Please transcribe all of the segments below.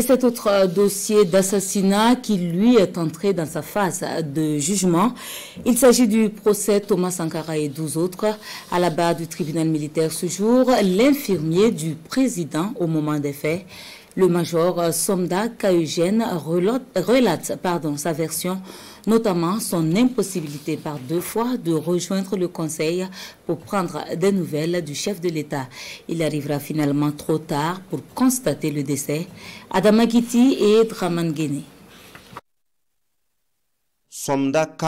Et cet autre euh, dossier d'assassinat qui, lui, est entré dans sa phase de jugement. Il s'agit du procès Thomas Sankara et 12 autres. À la barre du tribunal militaire ce jour, l'infirmier du président au moment des faits le major euh, Somda Kaugène relate sa version, notamment son impossibilité par deux fois de rejoindre le Conseil pour prendre des nouvelles du chef de l'État. Il arrivera finalement trop tard pour constater le décès. Adama et Draman Somda K.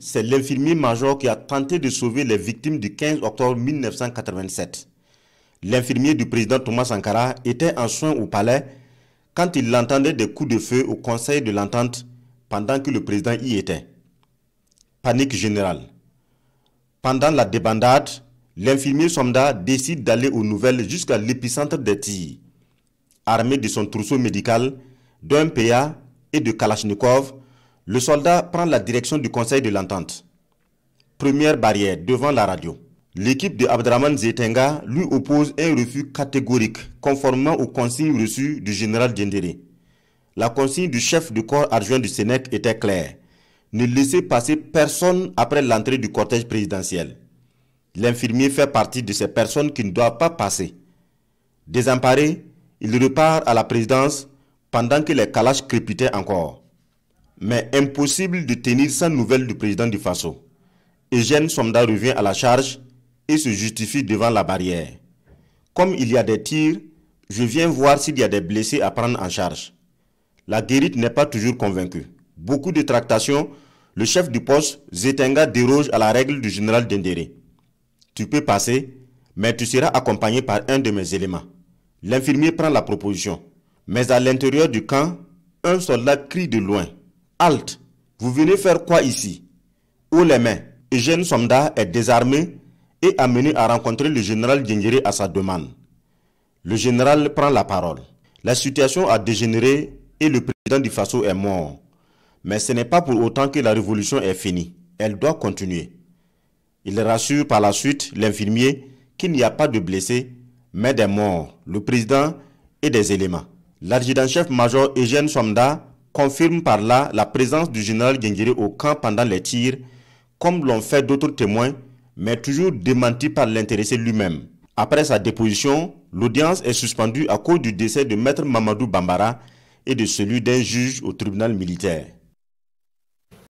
c'est l'infirmier-major qui a tenté de sauver les victimes du 15 octobre 1987. L'infirmier du président Thomas Sankara était en soins au palais quand il entendait des coups de feu au Conseil de l'entente pendant que le président y était. Panique générale. Pendant la débandade, l'infirmier Somda décide d'aller aux nouvelles jusqu'à l'épicentre des tirs. Armé de son trousseau médical, d'un PA et de Kalachnikov, le soldat prend la direction du Conseil de l'entente. Première barrière devant la radio. L'équipe de Abdraman Zetenga lui oppose un refus catégorique, conformément aux consignes reçues du général Djendere. La consigne du chef du corps adjoint du Sénèque était claire. Ne laissez passer personne après l'entrée du cortège présidentiel. L'infirmier fait partie de ces personnes qui ne doivent pas passer. Désemparé, il repart à la présidence pendant que les calaches crépitaient encore. Mais impossible de tenir sans nouvelles du président du Faso. Eugène Somda revient à la charge et se justifie devant la barrière. Comme il y a des tirs, je viens voir s'il y a des blessés à prendre en charge. La guérite n'est pas toujours convaincue. Beaucoup de tractations, le chef du poste, Zetenga, déroge à la règle du général Dendéré. Tu peux passer, mais tu seras accompagné par un de mes éléments. L'infirmier prend la proposition. Mais à l'intérieur du camp, un soldat crie de loin. Halte Vous venez faire quoi ici Haut les mains Eugène Somda est désarmé Amené amené à rencontrer le général Djengiré à sa demande. Le général prend la parole. La situation a dégénéré et le président du Faso est mort. Mais ce n'est pas pour autant que la révolution est finie. Elle doit continuer. Il rassure par la suite l'infirmier qu'il n'y a pas de blessés, mais des morts, le président et des éléments. L'adjudant-chef-major Eugène Somda confirme par là la présence du général Gengiri au camp pendant les tirs, comme l'ont fait d'autres témoins mais toujours démenti par l'intéressé lui-même. Après sa déposition, l'audience est suspendue à cause du décès de maître Mamadou Bambara et de celui d'un juge au tribunal militaire.